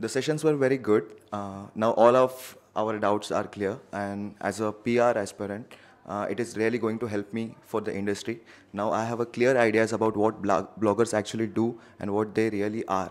The sessions were very good. Uh, now all of our doubts are clear, and as a PR aspirant, uh, it is really going to help me for the industry. Now I have a clear ideas about what blog bloggers actually do and what they really are.